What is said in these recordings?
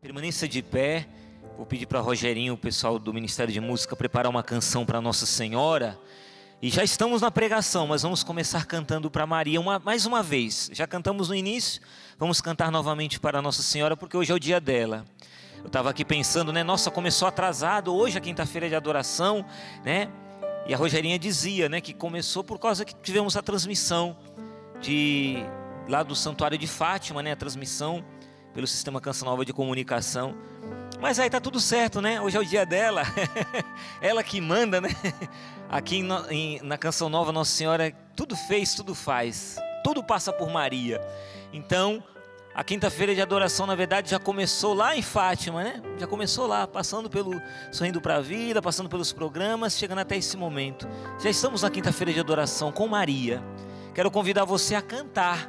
Permaneça de pé. Vou pedir para Rogerinho, o pessoal do Ministério de Música, preparar uma canção para Nossa Senhora. E já estamos na pregação, mas vamos começar cantando para Maria uma, mais uma vez. Já cantamos no início, vamos cantar novamente para Nossa Senhora, porque hoje é o dia dela. Eu estava aqui pensando, né? Nossa, começou atrasado hoje a quinta-feira de adoração, né? E a Rogerinha dizia, né, que começou por causa que tivemos a transmissão de lá do Santuário de Fátima, né? A transmissão pelo Sistema Canção Nova de Comunicação. Mas aí tá tudo certo, né? Hoje é o dia dela. Ela que manda, né? Aqui na Canção Nova, Nossa Senhora tudo fez, tudo faz. Tudo passa por Maria. Então, a quinta-feira de adoração, na verdade, já começou lá em Fátima, né? Já começou lá, passando pelo Sorrindo para a Vida, passando pelos programas, chegando até esse momento. Já estamos na quinta-feira de adoração com Maria. Quero convidar você a cantar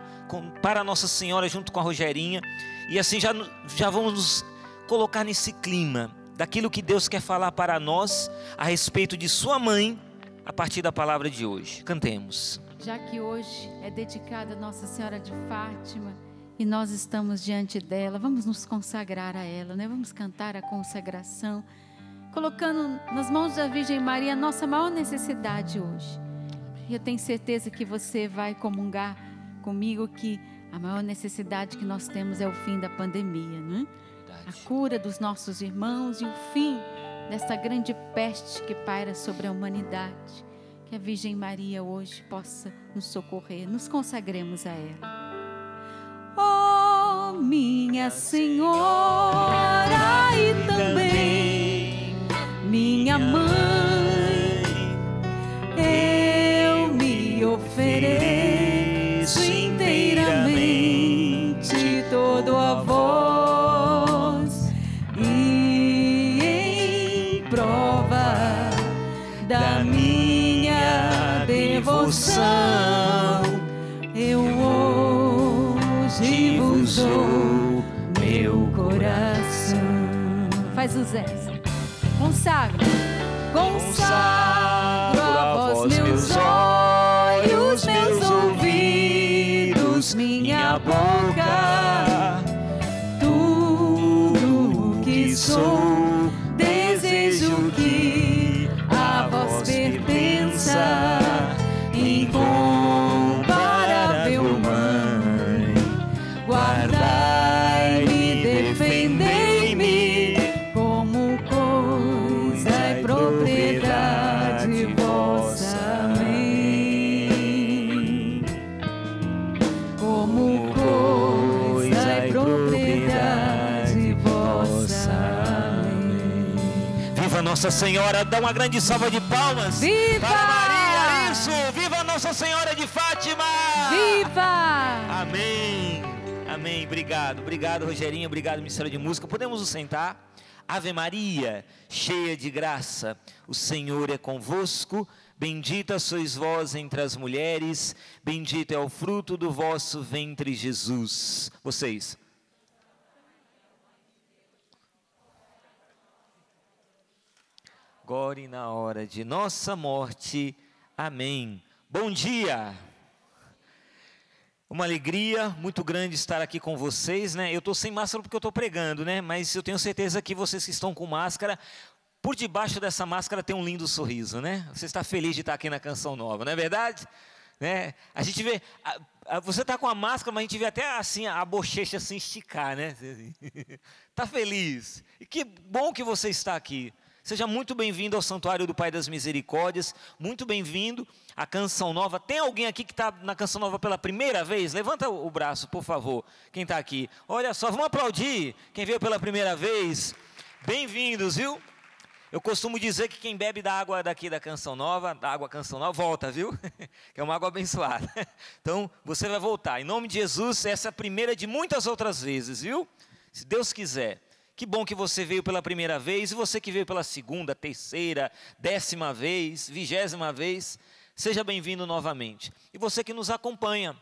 para Nossa Senhora junto com a Rogerinha. E assim já, já vamos nos colocar nesse clima daquilo que Deus quer falar para nós a respeito de Sua mãe a partir da palavra de hoje. Cantemos. Já que hoje é dedicada Nossa Senhora de Fátima e nós estamos diante dela, vamos nos consagrar a ela, né? Vamos cantar a consagração, colocando nas mãos da Virgem Maria a nossa maior necessidade hoje. Eu tenho certeza que você vai comungar comigo que a maior necessidade que nós temos é o fim da pandemia, né? A cura dos nossos irmãos e o fim dessa grande peste que paira sobre a humanidade. Que a Virgem Maria hoje possa nos socorrer. Nos consagremos a ela. Oh, minha Senhora e também minha mãe. Eu hoje vos meu coração. Faz o Zé. Consagro. Consagro a meus olhos, meus ouvidos, minha boca Nossa Senhora. Dá uma grande salva de palmas Viva! para Maria. Isso, viva Nossa Senhora de Fátima. Viva! Amém. Amém. Obrigado. Obrigado, Rogerinho. Obrigado, Ministério de Música. Podemos nos sentar? Ave Maria, cheia de graça, o Senhor é convosco. Bendita sois vós entre as mulheres, bendito é o fruto do vosso ventre, Jesus. Vocês. agora e na hora de nossa morte. Amém. Bom dia. Uma alegria muito grande estar aqui com vocês, né? Eu estou sem máscara porque eu estou pregando, né? Mas eu tenho certeza que vocês que estão com máscara, por debaixo dessa máscara tem um lindo sorriso, né? Você está feliz de estar aqui na Canção Nova, não é verdade? Né? A gente vê, a, a, você está com a máscara, mas a gente vê até assim a bochecha se assim, esticar, né? Tá feliz. E que bom que você está aqui. Seja muito bem-vindo ao Santuário do Pai das Misericórdias, muito bem-vindo à Canção Nova. Tem alguém aqui que está na Canção Nova pela primeira vez? Levanta o braço, por favor, quem está aqui. Olha só, vamos aplaudir quem veio pela primeira vez. Bem-vindos, viu? Eu costumo dizer que quem bebe da água daqui da Canção Nova, da água Canção Nova, volta, viu? Que é uma água abençoada. Então, você vai voltar. Em nome de Jesus, essa é a primeira de muitas outras vezes, viu? Se Deus quiser. Que bom que você veio pela primeira vez, e você que veio pela segunda, terceira, décima vez, vigésima vez, seja bem-vindo novamente. E você que nos acompanha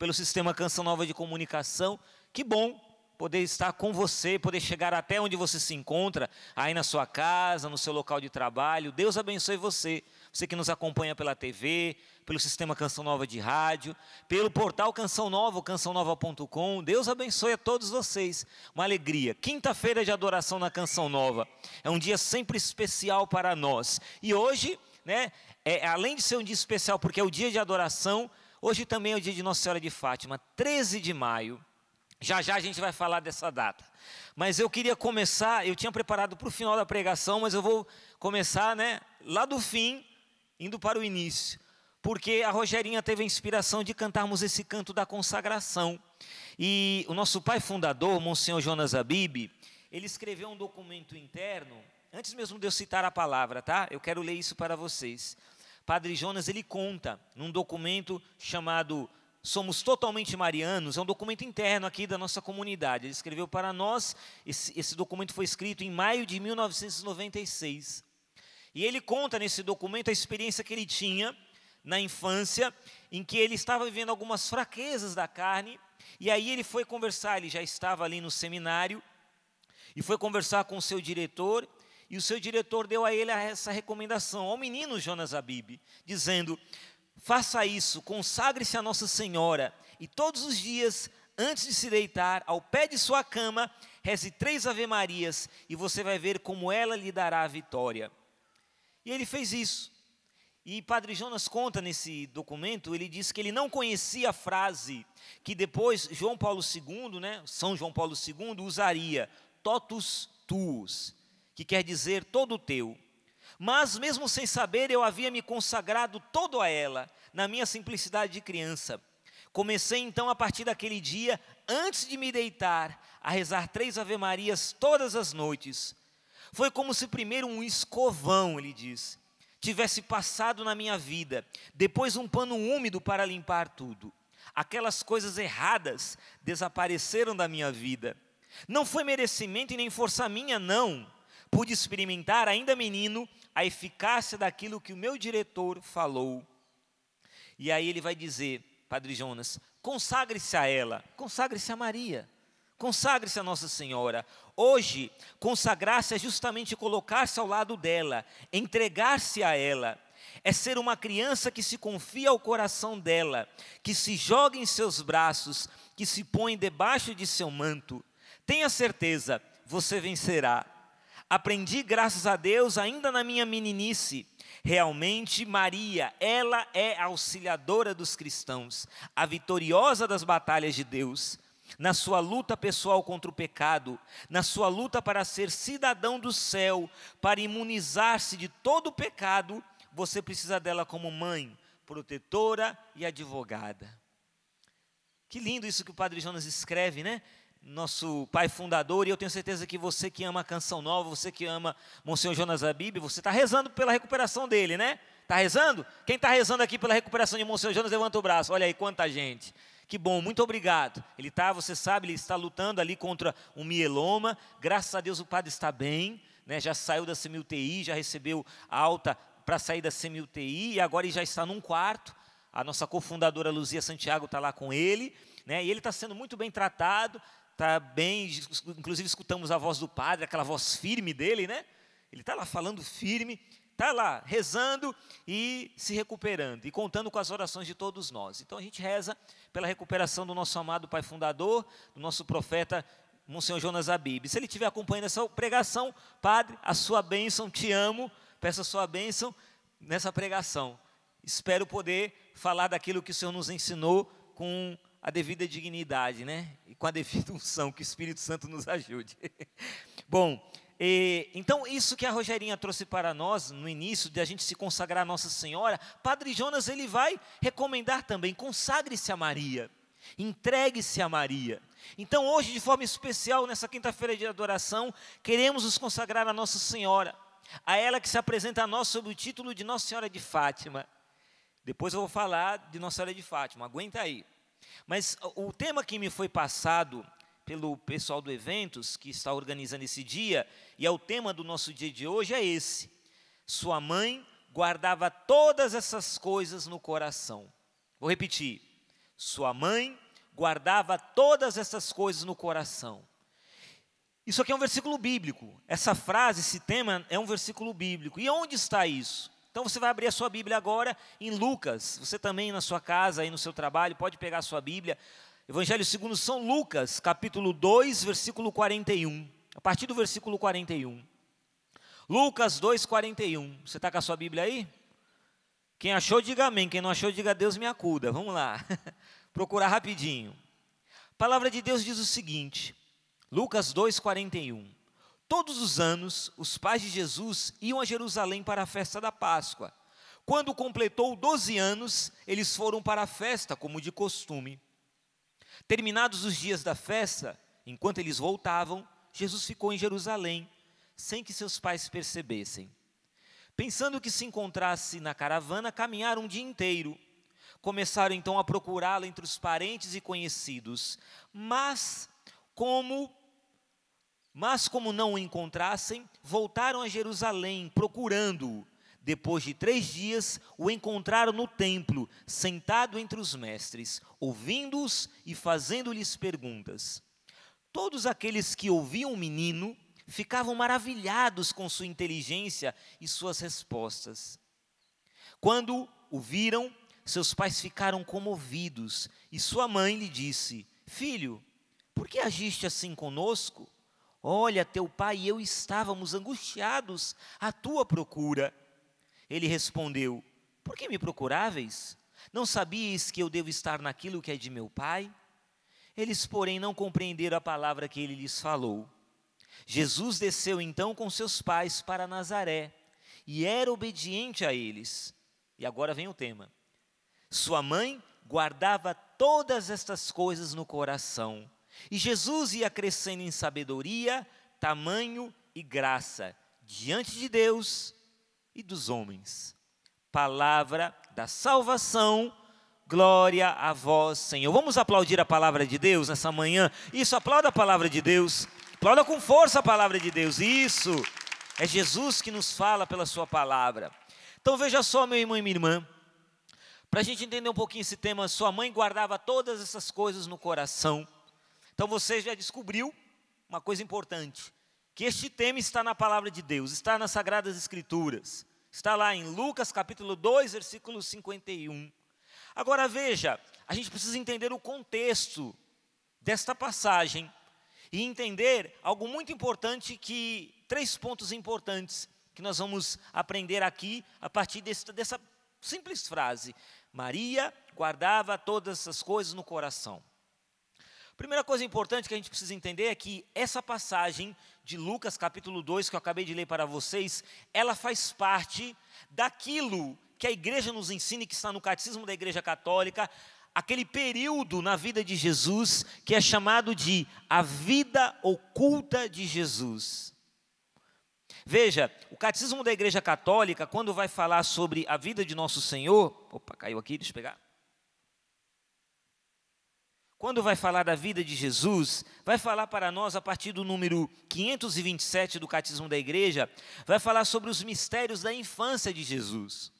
pelo sistema Canção Nova de Comunicação, que bom poder estar com você, poder chegar até onde você se encontra, aí na sua casa, no seu local de trabalho. Deus abençoe você, você que nos acompanha pela TV, pelo sistema Canção Nova de rádio, pelo portal Canção Nova, cançãonova.com. Deus abençoe a todos vocês. Uma alegria. Quinta-feira de adoração na Canção Nova. É um dia sempre especial para nós. E hoje, né, é, além de ser um dia especial porque é o dia de adoração, hoje também é o dia de Nossa Senhora de Fátima, 13 de maio. Já já a gente vai falar dessa data. Mas eu queria começar, eu tinha preparado para o final da pregação, mas eu vou começar né, lá do fim, indo para o início. Porque a Rogerinha teve a inspiração de cantarmos esse canto da consagração. E o nosso pai fundador, Monsenhor Jonas Abib, ele escreveu um documento interno, antes mesmo de eu citar a palavra, tá? Eu quero ler isso para vocês. Padre Jonas, ele conta num documento chamado Somos Totalmente Marianos é um documento interno aqui da nossa comunidade. Ele escreveu para nós, esse, esse documento foi escrito em maio de 1996. E ele conta nesse documento a experiência que ele tinha na infância, em que ele estava vivendo algumas fraquezas da carne, e aí ele foi conversar, ele já estava ali no seminário, e foi conversar com o seu diretor, e o seu diretor deu a ele essa recomendação, ao menino Jonas Abib, dizendo: Faça isso, consagre-se a Nossa Senhora e todos os dias, antes de se deitar, ao pé de sua cama, reze três Ave Marias e você vai ver como ela lhe dará a vitória. E ele fez isso. E Padre Jonas conta nesse documento, ele diz que ele não conhecia a frase que depois João Paulo II, né, São João Paulo II, usaria, totus tuus, que quer dizer todo teu. Mas, mesmo sem saber, eu havia me consagrado todo a ela, na minha simplicidade de criança. Comecei então, a partir daquele dia, antes de me deitar, a rezar três Ave-Marias todas as noites. Foi como se primeiro um escovão, ele diz, tivesse passado na minha vida, depois um pano úmido para limpar tudo. Aquelas coisas erradas desapareceram da minha vida. Não foi merecimento e nem força minha, não pude experimentar, ainda menino, a eficácia daquilo que o meu diretor falou. E aí ele vai dizer, Padre Jonas, consagre-se a ela, consagre-se a Maria, consagre-se a Nossa Senhora. Hoje, consagrar-se é justamente colocar-se ao lado dela, entregar-se a ela. É ser uma criança que se confia ao coração dela, que se joga em seus braços, que se põe debaixo de seu manto. Tenha certeza, você vencerá. Aprendi, graças a Deus, ainda na minha meninice. Realmente, Maria, ela é auxiliadora dos cristãos, a vitoriosa das batalhas de Deus, na sua luta pessoal contra o pecado, na sua luta para ser cidadão do céu, para imunizar-se de todo o pecado, você precisa dela como mãe, protetora e advogada. Que lindo isso que o Padre Jonas escreve, né? nosso pai fundador, e eu tenho certeza que você que ama a Canção Nova, você que ama Monsenhor Jonas Abib, você está rezando pela recuperação dele, né? Está rezando? Quem está rezando aqui pela recuperação de Monsenhor Jonas, levanta o braço. Olha aí quanta gente. Que bom, muito obrigado. Ele está, você sabe, ele está lutando ali contra um mieloma. Graças a Deus o padre está bem, né? já saiu da semi-UTI, já recebeu alta para sair da semi-UTI e agora ele já está num quarto. A nossa cofundadora Luzia Santiago está lá com ele. Né? E ele está sendo muito bem tratado, está bem, inclusive escutamos a voz do padre, aquela voz firme dele, né? Ele está lá falando firme, está lá rezando e se recuperando e contando com as orações de todos nós. Então a gente reza pela recuperação do nosso amado Pai Fundador, do nosso profeta Monsenhor Jonas Abib. Se ele estiver acompanhando essa pregação, Padre, a sua bênção, te amo, peço a sua bênção nessa pregação. Espero poder falar daquilo que o Senhor nos ensinou com a devida dignidade, né? E com a devida unção, que o Espírito Santo nos ajude. Bom, e, então isso que a Rogerinha trouxe para nós no início, de a gente se consagrar a Nossa Senhora, Padre Jonas ele vai recomendar também: consagre-se a Maria, entregue-se a Maria. Então, hoje, de forma especial, nessa quinta-feira de adoração, queremos nos consagrar a Nossa Senhora, a ela que se apresenta a nós sob o título de Nossa Senhora de Fátima. Depois eu vou falar de Nossa Senhora de Fátima, aguenta aí. Mas o tema que me foi passado pelo pessoal do Eventos, que está organizando esse dia, e é o tema do nosso dia de hoje, é esse. Sua mãe guardava todas essas coisas no coração. Vou repetir. Sua mãe guardava todas essas coisas no coração. Isso aqui é um versículo bíblico. Essa frase, esse tema é um versículo bíblico. E onde está isso? Então você vai abrir a sua Bíblia agora em Lucas. Você também na sua casa aí no seu trabalho pode pegar a sua Bíblia. Evangelho segundo São Lucas, capítulo 2, versículo 41. A partir do versículo 41. Lucas 2, 41. Você está com a sua Bíblia aí? Quem achou, diga amém. Quem não achou, diga Deus me acuda. Vamos lá. Procurar rapidinho. A palavra de Deus diz o seguinte: Lucas 2, 41. Todos os anos, os pais de Jesus iam a Jerusalém para a festa da Páscoa. Quando completou 12 anos, eles foram para a festa, como de costume. Terminados os dias da festa, enquanto eles voltavam, Jesus ficou em Jerusalém, sem que seus pais percebessem. Pensando que se encontrasse na caravana, caminharam um dia inteiro. Começaram então a procurá-lo entre os parentes e conhecidos, mas como mas, como não o encontrassem, voltaram a Jerusalém procurando-o. Depois de três dias, o encontraram no templo, sentado entre os mestres, ouvindo-os e fazendo-lhes perguntas. Todos aqueles que ouviam o menino ficavam maravilhados com sua inteligência e suas respostas. Quando o viram, seus pais ficaram comovidos e sua mãe lhe disse: Filho, por que agiste assim conosco? Olha, teu pai e eu estávamos angustiados à tua procura. Ele respondeu: Por que me procuráveis? Não sabiais que eu devo estar naquilo que é de meu pai? Eles, porém, não compreenderam a palavra que ele lhes falou. Jesus desceu então com seus pais para Nazaré e era obediente a eles. E agora vem o tema. Sua mãe guardava todas estas coisas no coração. E Jesus ia crescendo em sabedoria, tamanho e graça diante de Deus e dos homens. Palavra da salvação, glória a vós, Senhor. Vamos aplaudir a palavra de Deus nessa manhã. Isso, aplauda a palavra de Deus. Aplauda com força a palavra de Deus. Isso. É Jesus que nos fala pela sua palavra. Então veja só, meu irmão e minha irmã, para a gente entender um pouquinho esse tema, sua mãe guardava todas essas coisas no coração. Então você já descobriu uma coisa importante: que este tema está na palavra de Deus, está nas Sagradas Escrituras. Está lá em Lucas capítulo 2, versículo 51. Agora veja, a gente precisa entender o contexto desta passagem e entender algo muito importante que três pontos importantes que nós vamos aprender aqui a partir dessa simples frase. Maria guardava todas as coisas no coração. Primeira coisa importante que a gente precisa entender é que essa passagem de Lucas capítulo 2 que eu acabei de ler para vocês, ela faz parte daquilo que a igreja nos ensina e que está no catecismo da Igreja Católica, aquele período na vida de Jesus que é chamado de a vida oculta de Jesus. Veja, o catecismo da Igreja Católica, quando vai falar sobre a vida de nosso Senhor, opa, caiu aqui, deixa eu pegar quando vai falar da vida de Jesus, vai falar para nós a partir do número 527 do Catecismo da Igreja, vai falar sobre os mistérios da infância de Jesus.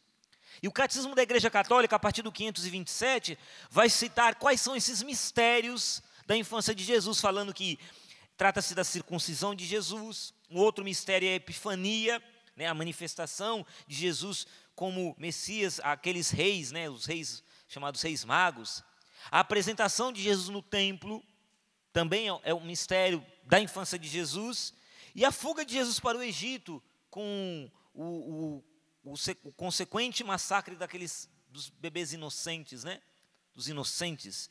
E o Catecismo da Igreja Católica, a partir do 527, vai citar quais são esses mistérios da infância de Jesus, falando que trata-se da circuncisão de Jesus, um outro mistério é a epifania, né, a manifestação de Jesus como Messias, aqueles reis, né, os reis chamados reis magos, a apresentação de Jesus no templo também é, é um mistério da infância de Jesus. E a fuga de Jesus para o Egito, com o, o, o, o consequente massacre daqueles dos bebês inocentes, né? Dos inocentes.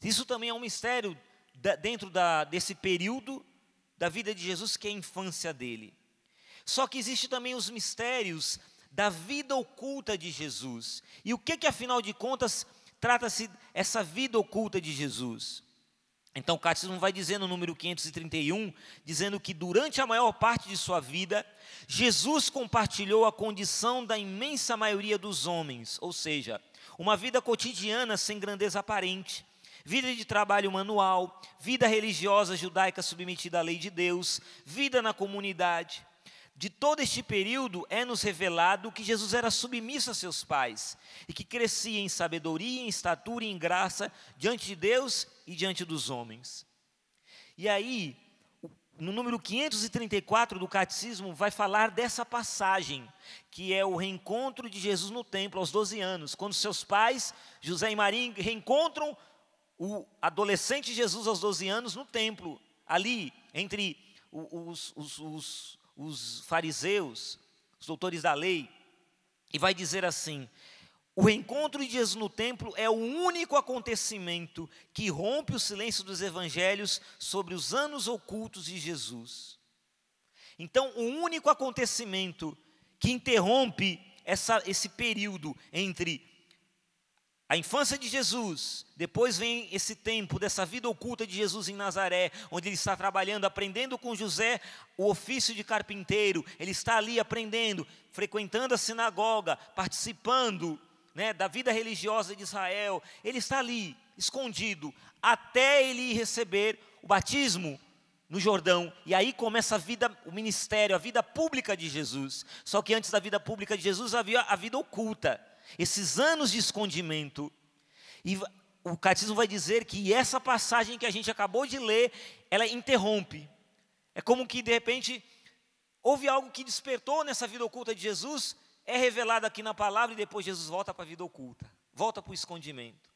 Isso também é um mistério da, dentro da, desse período da vida de Jesus, que é a infância dele. Só que existe também os mistérios da vida oculta de Jesus. E o que, que afinal de contas, Trata-se essa vida oculta de Jesus. Então, o catecismo vai dizer no número 531, dizendo que durante a maior parte de sua vida, Jesus compartilhou a condição da imensa maioria dos homens, ou seja, uma vida cotidiana sem grandeza aparente, vida de trabalho manual, vida religiosa judaica submetida à lei de Deus, vida na comunidade de todo este período é-nos revelado que Jesus era submisso a seus pais e que crescia em sabedoria, em estatura e em graça diante de Deus e diante dos homens. E aí, no número 534 do catecismo, vai falar dessa passagem, que é o reencontro de Jesus no templo aos 12 anos, quando seus pais, José e Maria, reencontram o adolescente Jesus aos 12 anos no templo, ali, entre os, os, os os fariseus, os doutores da lei, e vai dizer assim: o encontro de Jesus no templo é o único acontecimento que rompe o silêncio dos evangelhos sobre os anos ocultos de Jesus. Então, o único acontecimento que interrompe essa, esse período entre a infância de Jesus, depois vem esse tempo dessa vida oculta de Jesus em Nazaré, onde ele está trabalhando, aprendendo com José o ofício de carpinteiro, ele está ali aprendendo, frequentando a sinagoga, participando né, da vida religiosa de Israel, ele está ali, escondido, até ele receber o batismo no Jordão, e aí começa a vida, o ministério, a vida pública de Jesus. Só que antes da vida pública de Jesus havia a vida oculta esses anos de escondimento. E o catecismo vai dizer que essa passagem que a gente acabou de ler, ela interrompe. É como que, de repente, houve algo que despertou nessa vida oculta de Jesus, é revelado aqui na palavra e depois Jesus volta para a vida oculta, volta para o escondimento.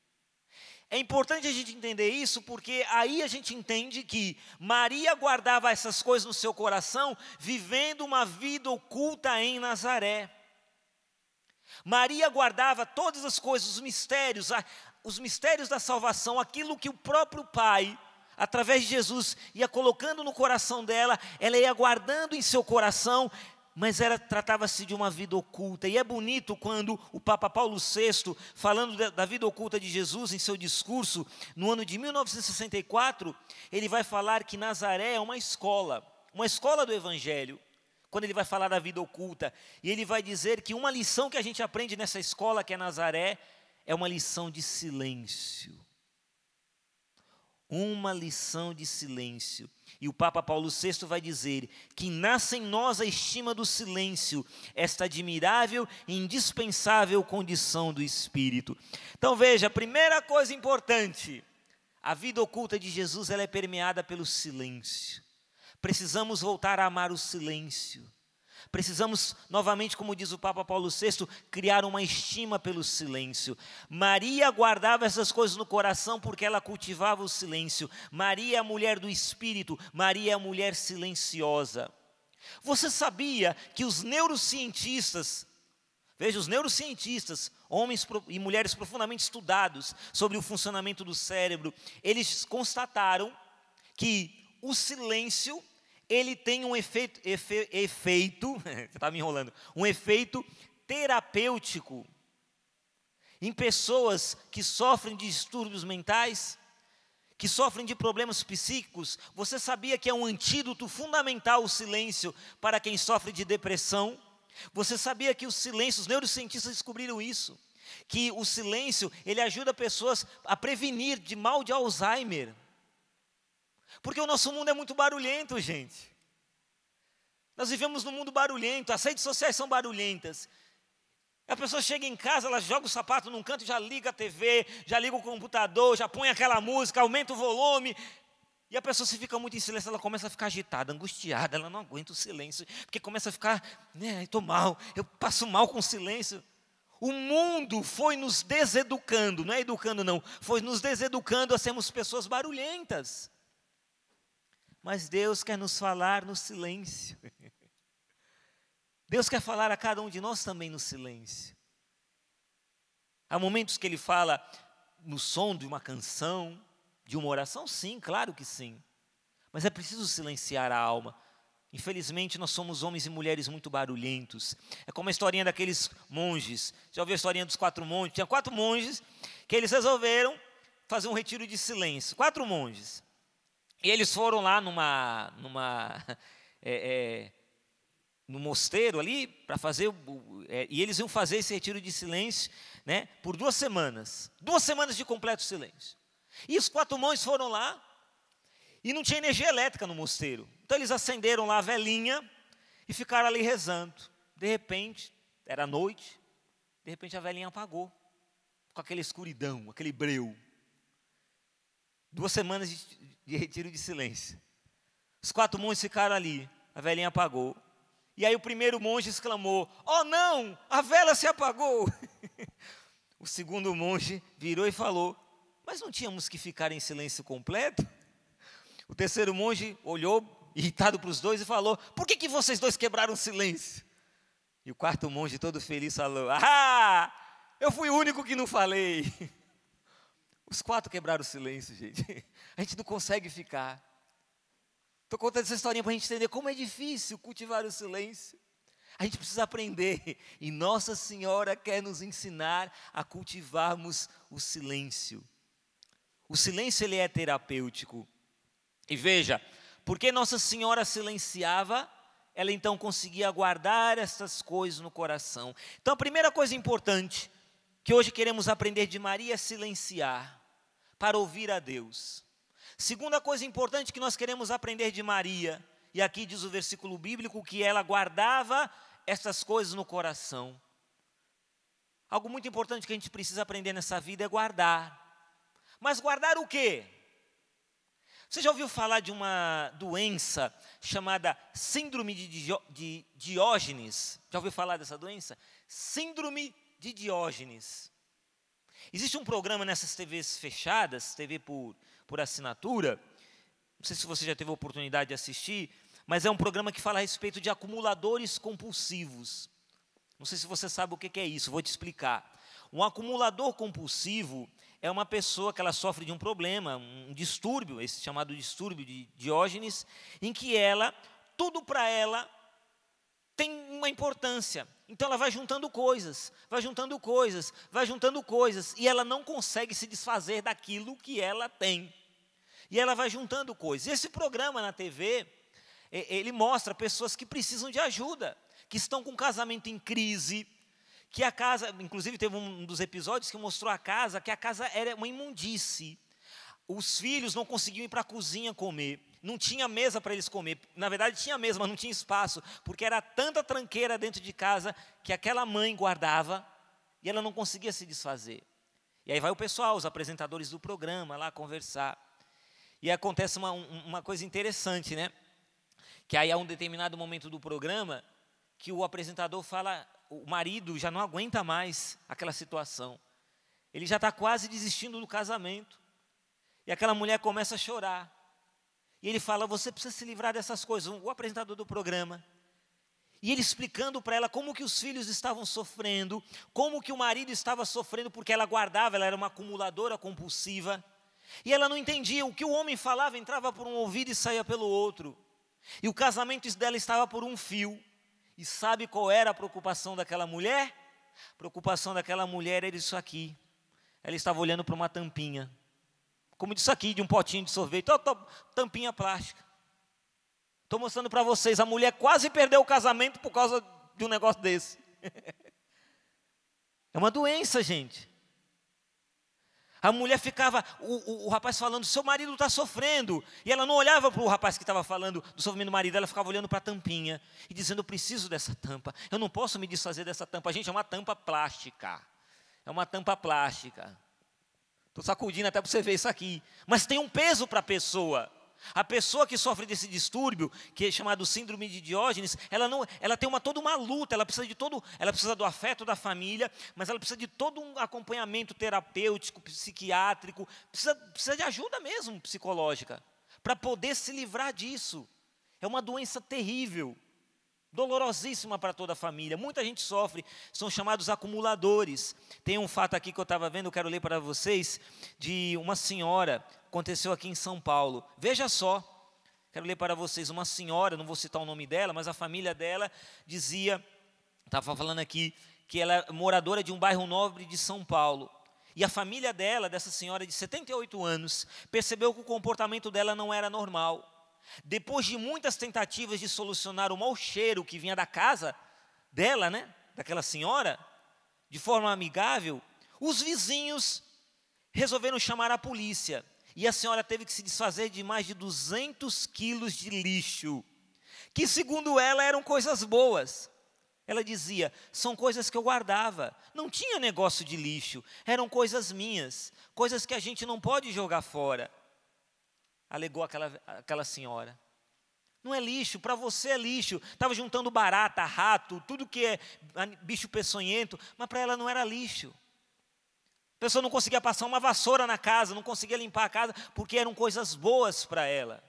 É importante a gente entender isso porque aí a gente entende que Maria guardava essas coisas no seu coração, vivendo uma vida oculta em Nazaré. Maria guardava todas as coisas, os mistérios, os mistérios da salvação, aquilo que o próprio Pai, através de Jesus, ia colocando no coração dela, ela ia guardando em seu coração, mas era tratava-se de uma vida oculta. E é bonito quando o Papa Paulo VI, falando da, da vida oculta de Jesus em seu discurso no ano de 1964, ele vai falar que Nazaré é uma escola, uma escola do evangelho quando ele vai falar da vida oculta. E ele vai dizer que uma lição que a gente aprende nessa escola que é Nazaré é uma lição de silêncio. Uma lição de silêncio. E o Papa Paulo VI vai dizer que nasce em nós a estima do silêncio, esta admirável e indispensável condição do espírito. Então veja, primeira coisa importante, a vida oculta de Jesus ela é permeada pelo silêncio. Precisamos voltar a amar o silêncio. Precisamos, novamente, como diz o Papa Paulo VI, criar uma estima pelo silêncio. Maria guardava essas coisas no coração porque ela cultivava o silêncio. Maria é a mulher do espírito, Maria é a mulher silenciosa. Você sabia que os neurocientistas, veja, os neurocientistas, homens e mulheres profundamente estudados sobre o funcionamento do cérebro, eles constataram que o silêncio ele tem um efeito, efe, efeito você está me enrolando, um efeito terapêutico em pessoas que sofrem de distúrbios mentais, que sofrem de problemas psíquicos. Você sabia que é um antídoto fundamental o silêncio para quem sofre de depressão? Você sabia que o silêncio, os neurocientistas descobriram isso, que o silêncio ele ajuda pessoas a prevenir de mal de Alzheimer. Porque o nosso mundo é muito barulhento, gente. Nós vivemos num mundo barulhento, as redes sociais são barulhentas. A pessoa chega em casa, ela joga o sapato num canto, já liga a TV, já liga o computador, já põe aquela música, aumenta o volume. E a pessoa se fica muito em silêncio, ela começa a ficar agitada, angustiada, ela não aguenta o silêncio, porque começa a ficar, né, estou mal, eu passo mal com o silêncio. O mundo foi nos deseducando, não é educando não, foi nos deseducando a sermos pessoas barulhentas mas Deus quer nos falar no silêncio. Deus quer falar a cada um de nós também no silêncio. Há momentos que Ele fala no som de uma canção, de uma oração, sim, claro que sim. Mas é preciso silenciar a alma. Infelizmente, nós somos homens e mulheres muito barulhentos. É como a historinha daqueles monges. Já ouviu a historinha dos quatro monges? Tinha quatro monges que eles resolveram fazer um retiro de silêncio. Quatro monges. E eles foram lá numa, numa, é, é, no mosteiro ali para fazer, é, e eles iam fazer esse retiro de silêncio, né, por duas semanas, duas semanas de completo silêncio. E os quatro mães foram lá e não tinha energia elétrica no mosteiro, então eles acenderam lá a velinha e ficaram ali rezando. De repente, era noite, de repente a velinha apagou, com aquela escuridão, aquele breu. Duas semanas de, de retiro de silêncio. Os quatro monges ficaram ali, a velhinha apagou. E aí o primeiro monge exclamou: Oh não, a vela se apagou. o segundo monge virou e falou: Mas não tínhamos que ficar em silêncio completo? O terceiro monge olhou irritado para os dois e falou: Por que, que vocês dois quebraram o silêncio? E o quarto monge, todo feliz, falou: Ah, eu fui o único que não falei. Os quatro quebraram o silêncio, gente. A gente não consegue ficar. Estou contando essa historinha para a gente entender como é difícil cultivar o silêncio. A gente precisa aprender. E Nossa Senhora quer nos ensinar a cultivarmos o silêncio. O silêncio ele é terapêutico. E veja, porque Nossa Senhora silenciava, ela então conseguia guardar essas coisas no coração. Então a primeira coisa importante que hoje queremos aprender de Maria é silenciar para ouvir a Deus. Segunda coisa importante que nós queremos aprender de Maria, e aqui diz o versículo bíblico que ela guardava essas coisas no coração. Algo muito importante que a gente precisa aprender nessa vida é guardar. Mas guardar o quê? Você já ouviu falar de uma doença chamada Síndrome de Diógenes? Já ouviu falar dessa doença? Síndrome de Diógenes. Existe um programa nessas TVs fechadas, TV por, por assinatura, não sei se você já teve a oportunidade de assistir, mas é um programa que fala a respeito de acumuladores compulsivos. Não sei se você sabe o que é isso, vou te explicar. Um acumulador compulsivo é uma pessoa que ela sofre de um problema, um distúrbio, esse chamado distúrbio de Diógenes, em que ela, tudo para ela tem uma importância. Então ela vai juntando coisas, vai juntando coisas, vai juntando coisas, e ela não consegue se desfazer daquilo que ela tem. E ela vai juntando coisas. Esse programa na TV, ele mostra pessoas que precisam de ajuda, que estão com um casamento em crise, que a casa, inclusive teve um dos episódios que mostrou a casa, que a casa era uma imundície. Os filhos não conseguiam ir para a cozinha comer não tinha mesa para eles comer. Na verdade, tinha mesa, mas não tinha espaço, porque era tanta tranqueira dentro de casa que aquela mãe guardava e ela não conseguia se desfazer. E aí vai o pessoal, os apresentadores do programa lá conversar. E acontece uma, uma coisa interessante, né? Que aí há um determinado momento do programa que o apresentador fala, o marido já não aguenta mais aquela situação. Ele já está quase desistindo do casamento. E aquela mulher começa a chorar. E ele fala: você precisa se livrar dessas coisas. O apresentador do programa. E ele explicando para ela como que os filhos estavam sofrendo, como que o marido estava sofrendo porque ela guardava, ela era uma acumuladora compulsiva. E ela não entendia, o que o homem falava entrava por um ouvido e saía pelo outro. E o casamento dela estava por um fio. E sabe qual era a preocupação daquela mulher? A preocupação daquela mulher era isso aqui. Ela estava olhando para uma tampinha. Como disso aqui, de um potinho de sorvete, toda ó tampinha plástica. Estou mostrando para vocês, a mulher quase perdeu o casamento por causa de um negócio desse. é uma doença, gente. A mulher ficava, o, o, o rapaz falando, seu marido está sofrendo. E ela não olhava para o rapaz que estava falando do sofrimento do marido, ela ficava olhando para a tampinha e dizendo: Eu preciso dessa tampa, eu não posso me desfazer dessa tampa. Gente, é uma tampa plástica. É uma tampa plástica. Estou sacudindo até para você ver isso aqui. Mas tem um peso para a pessoa. A pessoa que sofre desse distúrbio, que é chamado síndrome de Diógenes, ela não, ela tem uma toda uma luta, ela precisa de todo, ela precisa do afeto da família, mas ela precisa de todo um acompanhamento terapêutico, psiquiátrico, precisa, precisa de ajuda mesmo psicológica para poder se livrar disso. É uma doença terrível dolorosíssima para toda a família. Muita gente sofre, são chamados acumuladores. Tem um fato aqui que eu estava vendo, eu quero ler para vocês, de uma senhora, aconteceu aqui em São Paulo. Veja só, quero ler para vocês, uma senhora, não vou citar o nome dela, mas a família dela dizia, estava falando aqui, que ela é moradora de um bairro nobre de São Paulo. E a família dela, dessa senhora de 78 anos, percebeu que o comportamento dela não era normal depois de muitas tentativas de solucionar o mau cheiro que vinha da casa dela, né, daquela senhora, de forma amigável, os vizinhos resolveram chamar a polícia. E a senhora teve que se desfazer de mais de 200 quilos de lixo, que, segundo ela, eram coisas boas. Ela dizia: são coisas que eu guardava, não tinha negócio de lixo, eram coisas minhas, coisas que a gente não pode jogar fora alegou aquela, aquela senhora. Não é lixo, para você é lixo. Estava juntando barata, rato, tudo que é bicho peçonhento, mas para ela não era lixo. A pessoa não conseguia passar uma vassoura na casa, não conseguia limpar a casa, porque eram coisas boas para ela.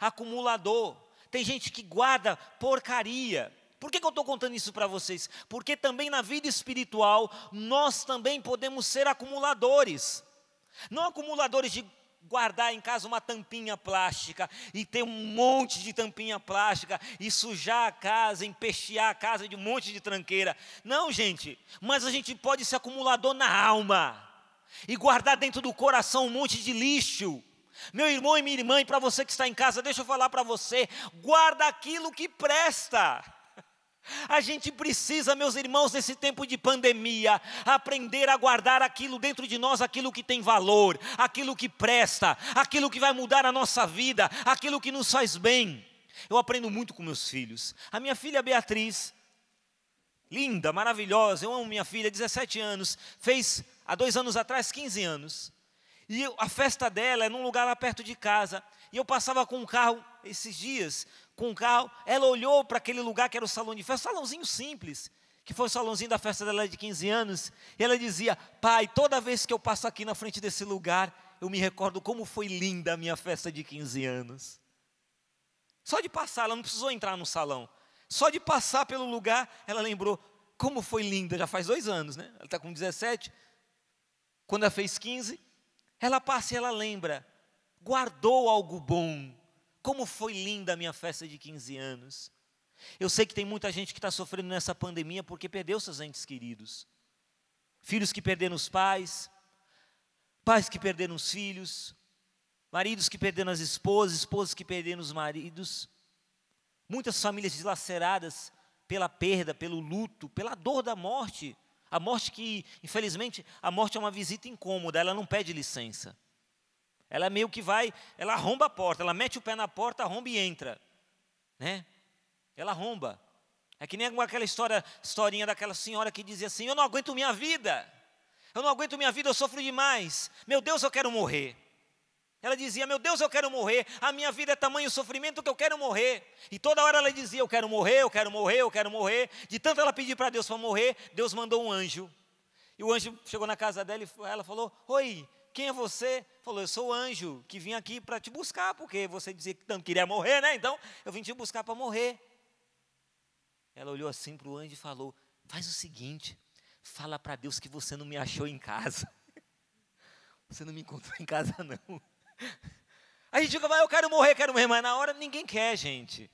Acumulador. Tem gente que guarda porcaria. Por que, que eu estou contando isso para vocês? Porque também na vida espiritual, nós também podemos ser acumuladores. Não acumuladores de guardar em casa uma tampinha plástica e ter um monte de tampinha plástica e sujar a casa, empestear a casa de um monte de tranqueira. Não, gente, mas a gente pode ser acumulador na alma e guardar dentro do coração um monte de lixo. Meu irmão e minha irmã, e para você que está em casa, deixa eu falar para você: guarda aquilo que presta. A gente precisa, meus irmãos, nesse tempo de pandemia, aprender a guardar aquilo dentro de nós, aquilo que tem valor, aquilo que presta, aquilo que vai mudar a nossa vida, aquilo que nos faz bem. Eu aprendo muito com meus filhos. A minha filha Beatriz, linda, maravilhosa, eu amo minha filha, 17 anos, fez há dois anos atrás 15 anos. E a festa dela é num lugar lá perto de casa. E eu passava com um carro esses dias, com o carro. Ela olhou para aquele lugar que era o salão de festa, um salãozinho simples, que foi o salãozinho da festa dela de 15 anos. E ela dizia: Pai, toda vez que eu passo aqui na frente desse lugar, eu me recordo como foi linda a minha festa de 15 anos. Só de passar, ela não precisou entrar no salão. Só de passar pelo lugar, ela lembrou como foi linda. Já faz dois anos, né? Ela está com 17. Quando ela fez 15, ela passa e ela lembra. Guardou algo bom como foi linda a minha festa de 15 anos. Eu sei que tem muita gente que está sofrendo nessa pandemia porque perdeu seus entes queridos. Filhos que perderam os pais, pais que perderam os filhos, maridos que perderam as esposas, esposas que perderam os maridos. Muitas famílias dilaceradas pela perda, pelo luto, pela dor da morte. A morte que, infelizmente, a morte é uma visita incômoda, ela não pede licença. Ela é meio que vai, ela arromba a porta, ela mete o pé na porta, arromba e entra. Né? Ela arromba. É que nem aquela história, historinha daquela senhora que dizia assim: Eu não aguento minha vida, eu não aguento minha vida, eu sofro demais. Meu Deus, eu quero morrer. Ela dizia: Meu Deus, eu quero morrer. A minha vida é tamanho sofrimento que eu quero morrer. E toda hora ela dizia: Eu quero morrer, eu quero morrer, eu quero morrer. De tanto ela pedir para Deus para morrer, Deus mandou um anjo. E o anjo chegou na casa dela e ela falou: Oi, quem é você? Falou, eu sou o anjo que vim aqui para te buscar, porque você dizia que não queria morrer, né? Então, eu vim te buscar para morrer. Ela olhou assim para o anjo e falou: Faz o seguinte, fala para Deus que você não me achou em casa. Você não me encontrou em casa, não. A gente fica, eu quero morrer, quero morrer, mas na hora ninguém quer, gente.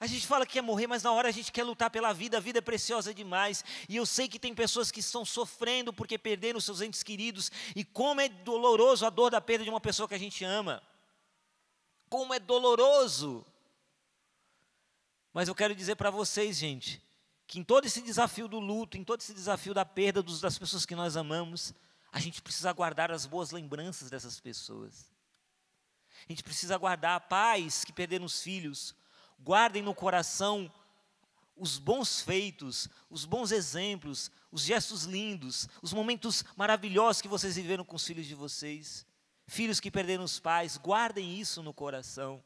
A gente fala que quer morrer, mas na hora a gente quer lutar pela vida, a vida é preciosa demais. E eu sei que tem pessoas que estão sofrendo porque perderam seus entes queridos, e como é doloroso a dor da perda de uma pessoa que a gente ama. Como é doloroso. Mas eu quero dizer para vocês, gente, que em todo esse desafio do luto, em todo esse desafio da perda dos, das pessoas que nós amamos, a gente precisa guardar as boas lembranças dessas pessoas. A gente precisa guardar pais que perderam os filhos, Guardem no coração os bons feitos, os bons exemplos, os gestos lindos, os momentos maravilhosos que vocês viveram com os filhos de vocês. Filhos que perderam os pais, guardem isso no coração.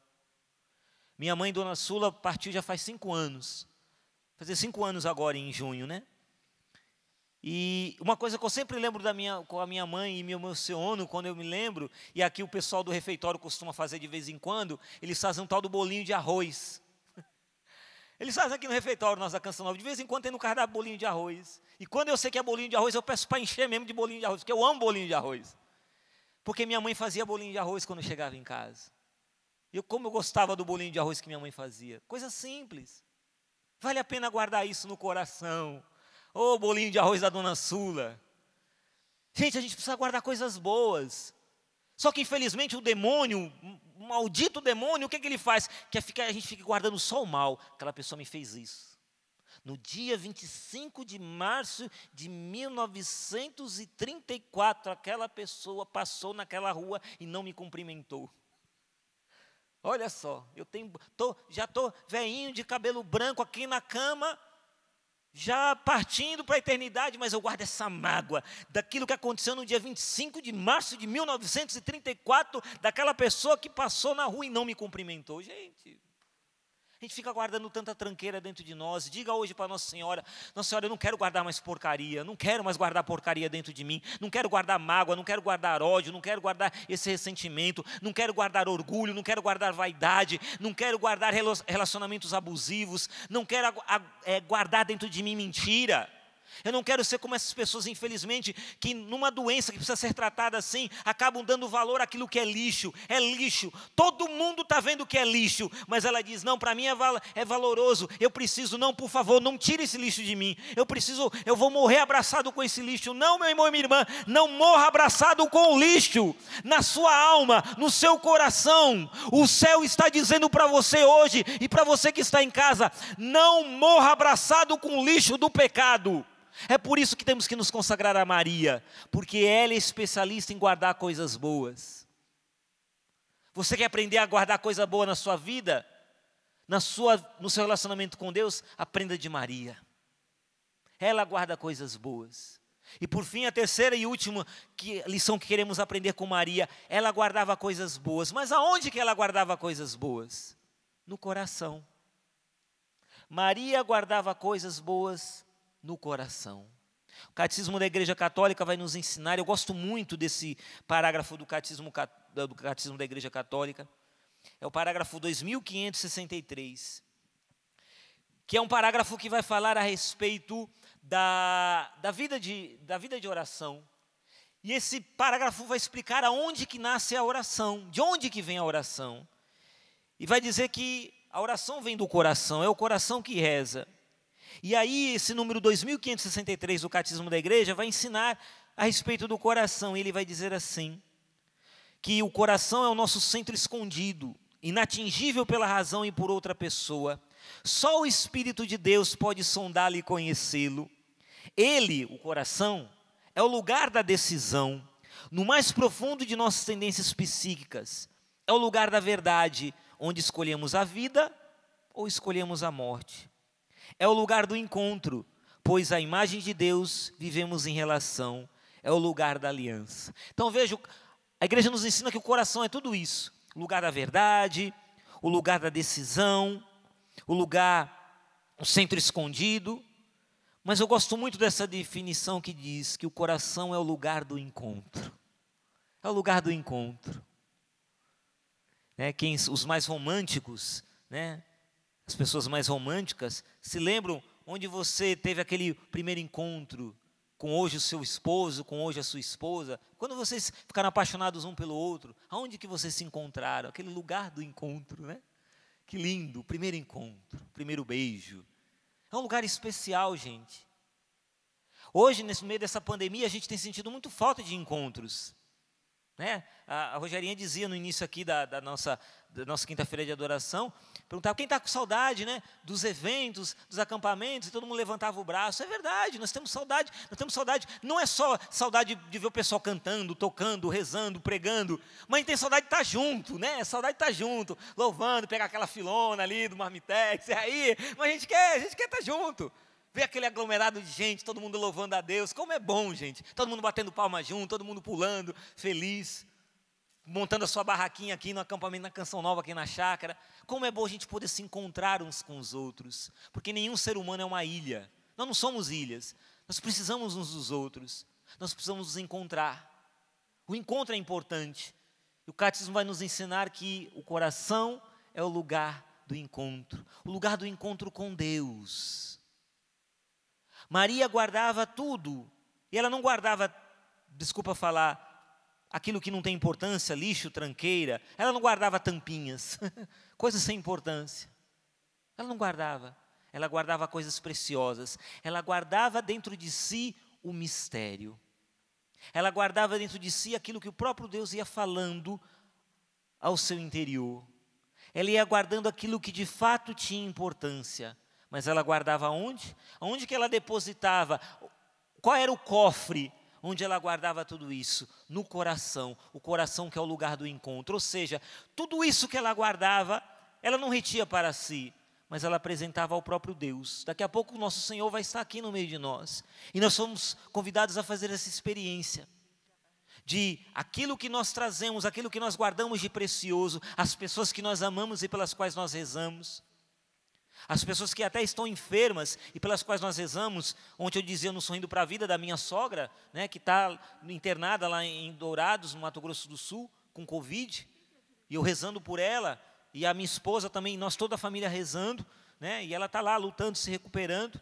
Minha mãe, Dona Sula, partiu já faz cinco anos. Fazer cinco anos agora em junho, né? E uma coisa que eu sempre lembro da minha, com a minha mãe e me emociono quando eu me lembro, e aqui o pessoal do refeitório costuma fazer de vez em quando, eles fazem um tal do bolinho de arroz. Eles fazem aqui no refeitório nós da Canção Nova. De vez em quando tem no cardápio bolinho de arroz. E quando eu sei que é bolinho de arroz, eu peço para encher mesmo de bolinho de arroz, porque eu amo bolinho de arroz. Porque minha mãe fazia bolinho de arroz quando eu chegava em casa. E eu, como eu gostava do bolinho de arroz que minha mãe fazia. Coisa simples. Vale a pena guardar isso no coração. Ô, oh, bolinho de arroz da dona Sula. Gente, a gente precisa guardar coisas boas. Só que infelizmente o demônio maldito demônio, o que, é que ele faz? Que a gente fica guardando só o mal. Aquela pessoa me fez isso. No dia 25 de março de 1934, aquela pessoa passou naquela rua e não me cumprimentou. Olha só, eu tenho, tô, já estou veinho de cabelo branco aqui na cama, já partindo para a eternidade, mas eu guardo essa mágoa daquilo que aconteceu no dia 25 de março de 1934, daquela pessoa que passou na rua e não me cumprimentou. Gente, a gente fica guardando tanta tranqueira dentro de nós. Diga hoje para Nossa Senhora: Nossa Senhora, eu não quero guardar mais porcaria, não quero mais guardar porcaria dentro de mim, não quero guardar mágoa, não quero guardar ódio, não quero guardar esse ressentimento, não quero guardar orgulho, não quero guardar vaidade, não quero guardar relacionamentos abusivos, não quero é, guardar dentro de mim mentira. Eu não quero ser como essas pessoas, infelizmente, que numa doença que precisa ser tratada assim, acabam dando valor àquilo que é lixo. É lixo. Todo mundo está vendo que é lixo, mas ela diz: não, para mim é, val é valoroso. Eu preciso, não, por favor, não tire esse lixo de mim. Eu preciso, eu vou morrer abraçado com esse lixo. Não, meu irmão e minha irmã, não morra abraçado com o lixo. Na sua alma, no seu coração, o céu está dizendo para você hoje e para você que está em casa: não morra abraçado com o lixo do pecado. É por isso que temos que nos consagrar a Maria, porque ela é especialista em guardar coisas boas. Você quer aprender a guardar coisa boa na sua vida? Na sua, no seu relacionamento com Deus, aprenda de Maria. Ela guarda coisas boas. E por fim, a terceira e última que, lição que queremos aprender com Maria, ela guardava coisas boas. Mas aonde que ela guardava coisas boas? No coração. Maria guardava coisas boas no coração. O Catecismo da Igreja Católica vai nos ensinar, eu gosto muito desse parágrafo do Catecismo, do Catecismo da Igreja Católica, é o parágrafo 2563, que é um parágrafo que vai falar a respeito da, da, vida, de, da vida de oração. E esse parágrafo vai explicar aonde que nasce a oração, de onde que vem a oração. E vai dizer que a oração vem do coração, é o coração que reza. E aí, esse número 2563 do Catecismo da Igreja vai ensinar a respeito do coração. E ele vai dizer assim: que o coração é o nosso centro escondido, inatingível pela razão e por outra pessoa. Só o Espírito de Deus pode sondá-lo e conhecê-lo. Ele, o coração, é o lugar da decisão, no mais profundo de nossas tendências psíquicas. É o lugar da verdade, onde escolhemos a vida ou escolhemos a morte. É o lugar do encontro, pois a imagem de Deus vivemos em relação, é o lugar da aliança. Então vejo, a igreja nos ensina que o coração é tudo isso: o lugar da verdade, o lugar da decisão, o lugar, o centro escondido. Mas eu gosto muito dessa definição que diz que o coração é o lugar do encontro. É o lugar do encontro. Né, quem, os mais românticos, né, as pessoas mais românticas se lembram onde você teve aquele primeiro encontro com hoje o seu esposo, com hoje a sua esposa. Quando vocês ficaram apaixonados um pelo outro, aonde que vocês se encontraram? Aquele lugar do encontro, né? Que lindo, primeiro encontro, primeiro beijo. É um lugar especial, gente. Hoje, nesse meio dessa pandemia, a gente tem sentido muito falta de encontros. Né? A, a Rogerinha dizia no início aqui da, da nossa da nossa quinta-feira de adoração, perguntava quem está com saudade né, dos eventos, dos acampamentos, e todo mundo levantava o braço. É verdade, nós temos saudade, nós temos saudade. Não é só saudade de ver o pessoal cantando, tocando, rezando, pregando, mas tem saudade de estar tá junto, né? É saudade de estar tá junto, louvando, pegar aquela filona ali do marmitex, é aí, mas a gente quer, a gente quer estar tá junto ver aquele aglomerado de gente, todo mundo louvando a Deus, como é bom, gente. Todo mundo batendo palma junto, todo mundo pulando, feliz montando a sua barraquinha aqui no acampamento na Canção Nova, aqui na chácara. Como é bom a gente poder se encontrar uns com os outros, porque nenhum ser humano é uma ilha. Nós não somos ilhas. Nós precisamos uns dos outros. Nós precisamos nos encontrar. O encontro é importante. E o catecismo vai nos ensinar que o coração é o lugar do encontro, o lugar do encontro com Deus. Maria guardava tudo, e ela não guardava, desculpa falar, aquilo que não tem importância, lixo, tranqueira. Ela não guardava tampinhas, coisas sem importância. Ela não guardava. Ela guardava coisas preciosas. Ela guardava dentro de si o mistério. Ela guardava dentro de si aquilo que o próprio Deus ia falando ao seu interior. Ela ia guardando aquilo que de fato tinha importância. Mas ela guardava onde? Onde que ela depositava? Qual era o cofre Onde ela guardava tudo isso? No coração, o coração que é o lugar do encontro. Ou seja, tudo isso que ela guardava, ela não retia para si, mas ela apresentava ao próprio Deus. Daqui a pouco o nosso Senhor vai estar aqui no meio de nós. E nós somos convidados a fazer essa experiência de aquilo que nós trazemos, aquilo que nós guardamos de precioso, as pessoas que nós amamos e pelas quais nós rezamos, as pessoas que até estão enfermas e pelas quais nós rezamos, ontem eu dizia no Sorrindo para a Vida da minha sogra, né, que está internada lá em Dourados, no Mato Grosso do Sul, com Covid, e eu rezando por ela, e a minha esposa também, nós toda a família rezando, né, e ela está lá lutando, se recuperando.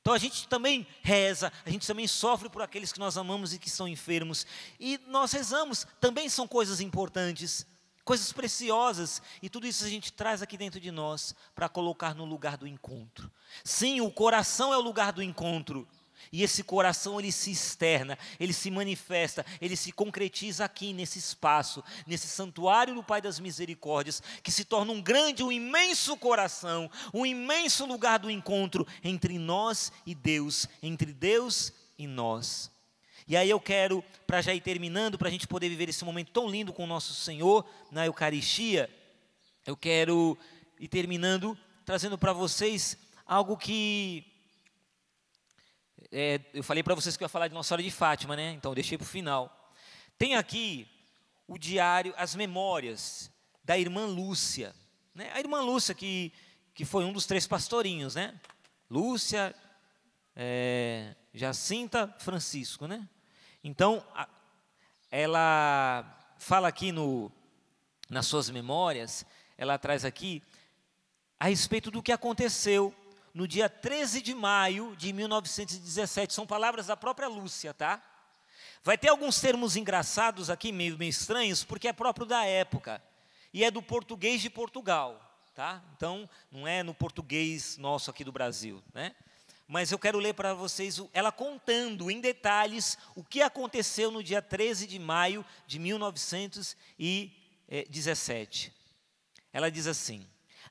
Então a gente também reza, a gente também sofre por aqueles que nós amamos e que são enfermos. E nós rezamos, também são coisas importantes coisas preciosas, e tudo isso a gente traz aqui dentro de nós para colocar no lugar do encontro. Sim, o coração é o lugar do encontro. E esse coração ele se externa, ele se manifesta, ele se concretiza aqui nesse espaço, nesse santuário do Pai das Misericórdias, que se torna um grande, um imenso coração, um imenso lugar do encontro entre nós e Deus, entre Deus e nós. E aí eu quero, para já ir terminando, para a gente poder viver esse momento tão lindo com o nosso Senhor na Eucaristia, eu quero ir terminando trazendo para vocês algo que. É, eu falei para vocês que eu ia falar de Nossa Hora de Fátima, né? Então deixei para o final. Tem aqui o diário, as memórias da irmã Lúcia. Né? A irmã Lúcia, que, que foi um dos três pastorinhos, né? Lúcia, é, Jacinta, Francisco, né? Então, ela fala aqui no, nas suas memórias, ela traz aqui a respeito do que aconteceu no dia 13 de maio de 1917. São palavras da própria Lúcia, tá? Vai ter alguns termos engraçados aqui, meio, meio estranhos, porque é próprio da época. E é do português de Portugal, tá? Então, não é no português nosso aqui do Brasil, né? mas eu quero ler para vocês ela contando em detalhes o que aconteceu no dia 13 de maio de 1917. Eh, ela diz assim: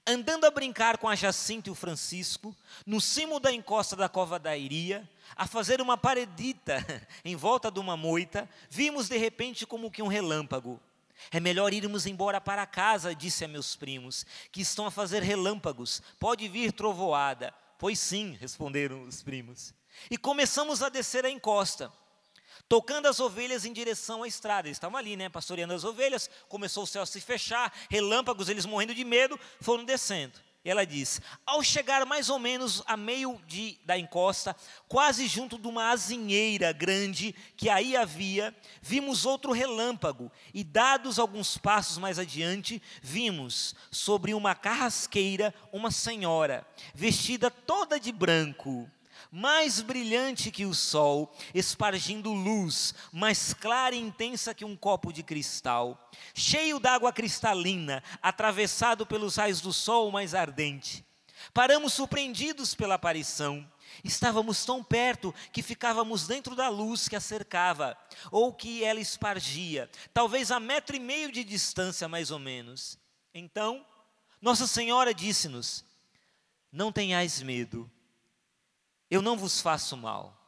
Andando a brincar com a Jacinta e o Francisco, no cimo da encosta da cova da Iria, a fazer uma paredita em volta de uma moita, vimos de repente como que um relâmpago. É melhor irmos embora para casa, disse a meus primos, que estão a fazer relâmpagos. Pode vir trovoada. Pois sim, responderam os primos. E começamos a descer a encosta, tocando as ovelhas em direção à estrada. Eles estavam ali, né, pastoreando as ovelhas, começou o céu a se fechar, relâmpagos, eles morrendo de medo, foram descendo. E ela diz: Ao chegar mais ou menos a meio de, da encosta, quase junto de uma azinheira grande que aí havia, vimos outro relâmpago, e dados alguns passos mais adiante, vimos sobre uma carrasqueira uma senhora, vestida toda de branco mais brilhante que o sol, espargindo luz, mais clara e intensa que um copo de cristal, cheio d'água cristalina, atravessado pelos raios do sol mais ardente. Paramos surpreendidos pela aparição. Estávamos tão perto que ficávamos dentro da luz que a cercava, ou que ela espargia, talvez a metro e meio de distância, mais ou menos. Então, Nossa Senhora disse-nos: Não tenhais medo, eu não vos faço mal.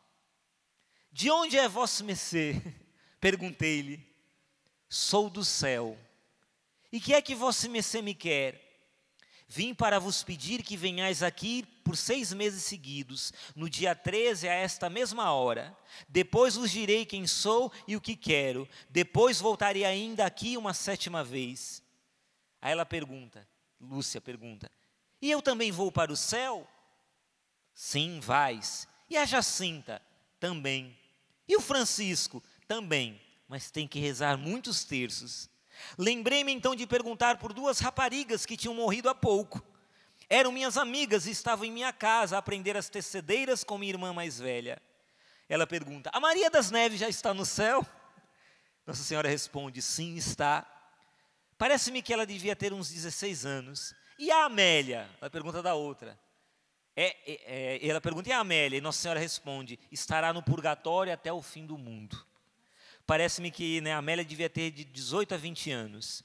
De onde é vosso mercê? Perguntei-lhe. Sou do céu. E que é que vosso mercê me quer? Vim para vos pedir que venhais aqui por seis meses seguidos, no dia 13 a esta mesma hora. Depois vos direi quem sou e o que quero. Depois voltarei ainda aqui uma sétima vez. Aí ela pergunta, Lúcia pergunta: E eu também vou para o céu? Sim, vais. E a Jacinta? Também. E o Francisco? Também. Mas tem que rezar muitos terços. Lembrei-me então de perguntar por duas raparigas que tinham morrido há pouco. Eram minhas amigas e estavam em minha casa a aprender as tecedeiras com minha irmã mais velha. Ela pergunta: A Maria das Neves já está no céu? Nossa Senhora responde: Sim, está. Parece-me que ela devia ter uns 16 anos. E a Amélia? Ela pergunta da outra. É, é, é, ela pergunta, e a Amélia? E Nossa Senhora responde, estará no purgatório até o fim do mundo. Parece-me que né, a Amélia devia ter de 18 a 20 anos.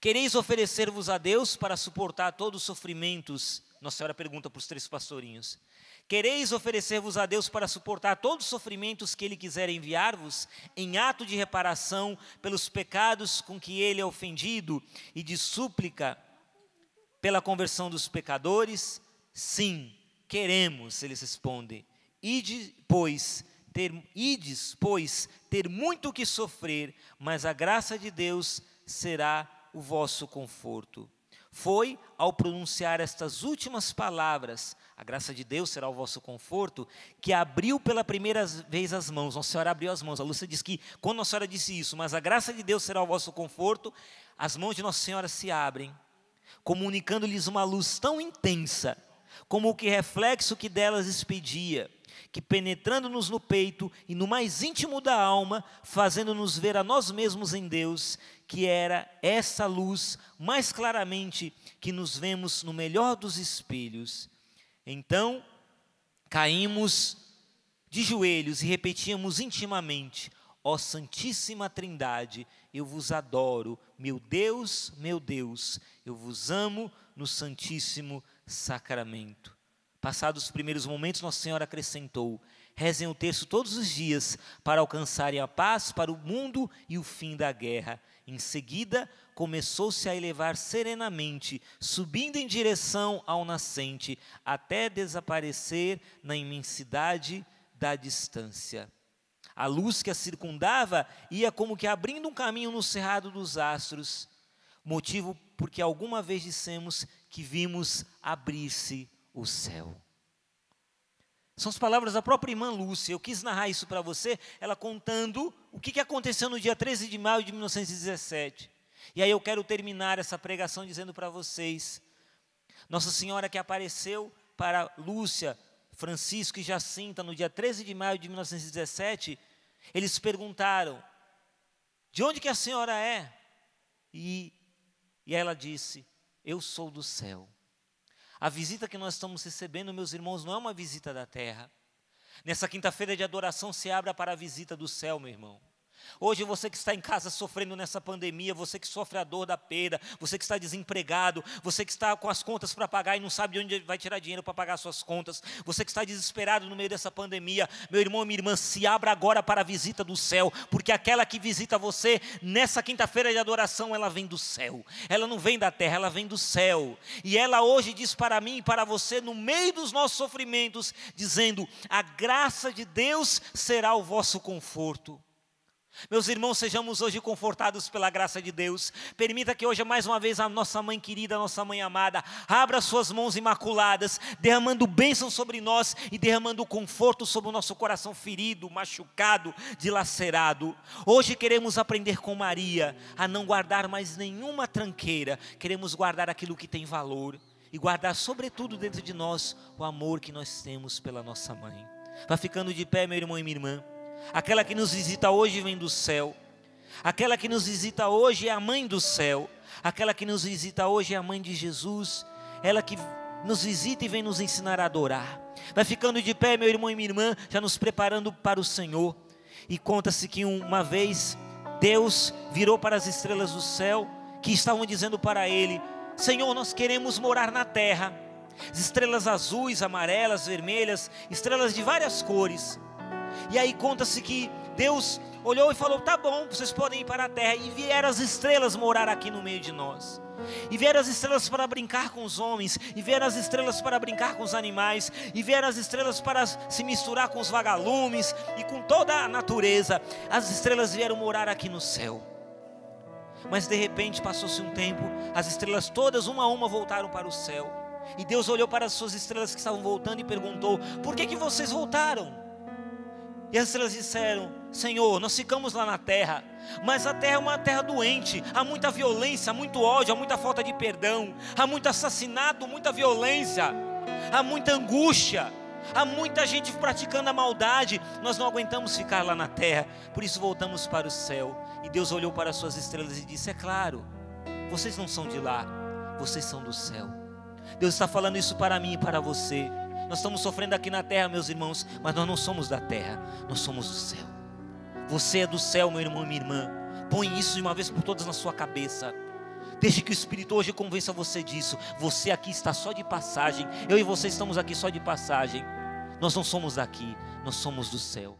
Quereis oferecer-vos a Deus para suportar todos os sofrimentos? Nossa Senhora pergunta para os três pastorinhos. Quereis oferecer-vos a Deus para suportar todos os sofrimentos que Ele quiser enviar-vos, em ato de reparação pelos pecados com que Ele é ofendido, e de súplica pela conversão dos pecadores, Sim, queremos, eles respondem. Ide, pois, ter, ides, pois, ter muito que sofrer, mas a graça de Deus será o vosso conforto. Foi ao pronunciar estas últimas palavras, a graça de Deus será o vosso conforto, que abriu pela primeira vez as mãos. Nossa Senhora abriu as mãos. A Lúcia diz que quando Nossa Senhora disse isso, mas a graça de Deus será o vosso conforto, as mãos de Nossa Senhora se abrem, comunicando-lhes uma luz tão intensa como o que reflexo que delas expedia, que penetrando-nos no peito e no mais íntimo da alma, fazendo-nos ver a nós mesmos em Deus, que era essa luz mais claramente que nos vemos no melhor dos espelhos. Então, caímos de joelhos e repetíamos intimamente: Ó Santíssima Trindade, eu vos adoro, meu Deus, meu Deus, eu vos amo no Santíssimo Trindade sacramento. Passados os primeiros momentos, Nossa Senhora acrescentou: rezem o texto todos os dias para alcançarem a paz para o mundo e o fim da guerra. Em seguida, começou-se a elevar serenamente, subindo em direção ao nascente, até desaparecer na imensidade da distância. A luz que a circundava ia como que abrindo um caminho no cerrado dos astros motivo porque alguma vez dissemos que vimos abrir-se o céu. São as palavras da própria irmã Lúcia. Eu quis narrar isso para você, ela contando o que aconteceu no dia 13 de maio de 1917. E aí eu quero terminar essa pregação dizendo para vocês: Nossa Senhora que apareceu para Lúcia, Francisco e Jacinta no dia 13 de maio de 1917, eles perguntaram: De onde que a senhora é? E e ela disse: Eu sou do céu. A visita que nós estamos recebendo, meus irmãos, não é uma visita da terra. Nessa quinta-feira de adoração se abra para a visita do céu, meu irmão. Hoje você que está em casa sofrendo nessa pandemia, você que sofre a dor da perda, você que está desempregado, você que está com as contas para pagar e não sabe de onde vai tirar dinheiro para pagar suas contas, você que está desesperado no meio dessa pandemia, meu irmão, minha irmã, se abra agora para a visita do céu, porque aquela que visita você nessa quinta-feira de adoração, ela vem do céu. Ela não vem da terra, ela vem do céu. E ela hoje diz para mim e para você no meio dos nossos sofrimentos, dizendo: "A graça de Deus será o vosso conforto". Meus irmãos, sejamos hoje confortados pela graça de Deus. Permita que hoje, mais uma vez, a nossa mãe querida, a nossa mãe amada, abra suas mãos imaculadas, derramando bênção sobre nós e derramando conforto sobre o nosso coração ferido, machucado, dilacerado. Hoje queremos aprender com Maria a não guardar mais nenhuma tranqueira, queremos guardar aquilo que tem valor e guardar, sobretudo, dentro de nós o amor que nós temos pela nossa mãe. Vá ficando de pé, meu irmão e minha irmã. Aquela que nos visita hoje vem do céu. Aquela que nos visita hoje é a mãe do céu. Aquela que nos visita hoje é a mãe de Jesus. Ela que nos visita e vem nos ensinar a adorar. Vai ficando de pé, meu irmão e minha irmã, já nos preparando para o Senhor. E conta-se que uma vez Deus virou para as estrelas do céu que estavam dizendo para ele: Senhor, nós queremos morar na terra. estrelas azuis, amarelas, vermelhas, estrelas de várias cores. E aí conta-se que Deus olhou e falou: Tá bom, vocês podem ir para a terra. E vieram as estrelas morar aqui no meio de nós. E vieram as estrelas para brincar com os homens, e vieram as estrelas para brincar com os animais, e vieram as estrelas para se misturar com os vagalumes e com toda a natureza. As estrelas vieram morar aqui no céu. Mas de repente passou-se um tempo, as estrelas todas, uma a uma, voltaram para o céu. E Deus olhou para as suas estrelas que estavam voltando e perguntou: Por que, que vocês voltaram? E elas disseram: Senhor, nós ficamos lá na terra, mas a terra é uma terra doente, há muita violência, há muito ódio, há muita falta de perdão, há muito assassinato, muita violência, há muita angústia, há muita gente praticando a maldade. Nós não aguentamos ficar lá na terra, por isso voltamos para o céu. E Deus olhou para as suas estrelas e disse: É claro, vocês não são de lá, vocês são do céu. Deus está falando isso para mim e para você. Nós estamos sofrendo aqui na terra, meus irmãos, mas nós não somos da terra, nós somos do céu. Você é do céu, meu irmão e minha irmã. Põe isso de uma vez por todas na sua cabeça. Deixe que o Espírito hoje convença você disso. Você aqui está só de passagem. Eu e você estamos aqui só de passagem. Nós não somos daqui, nós somos do céu.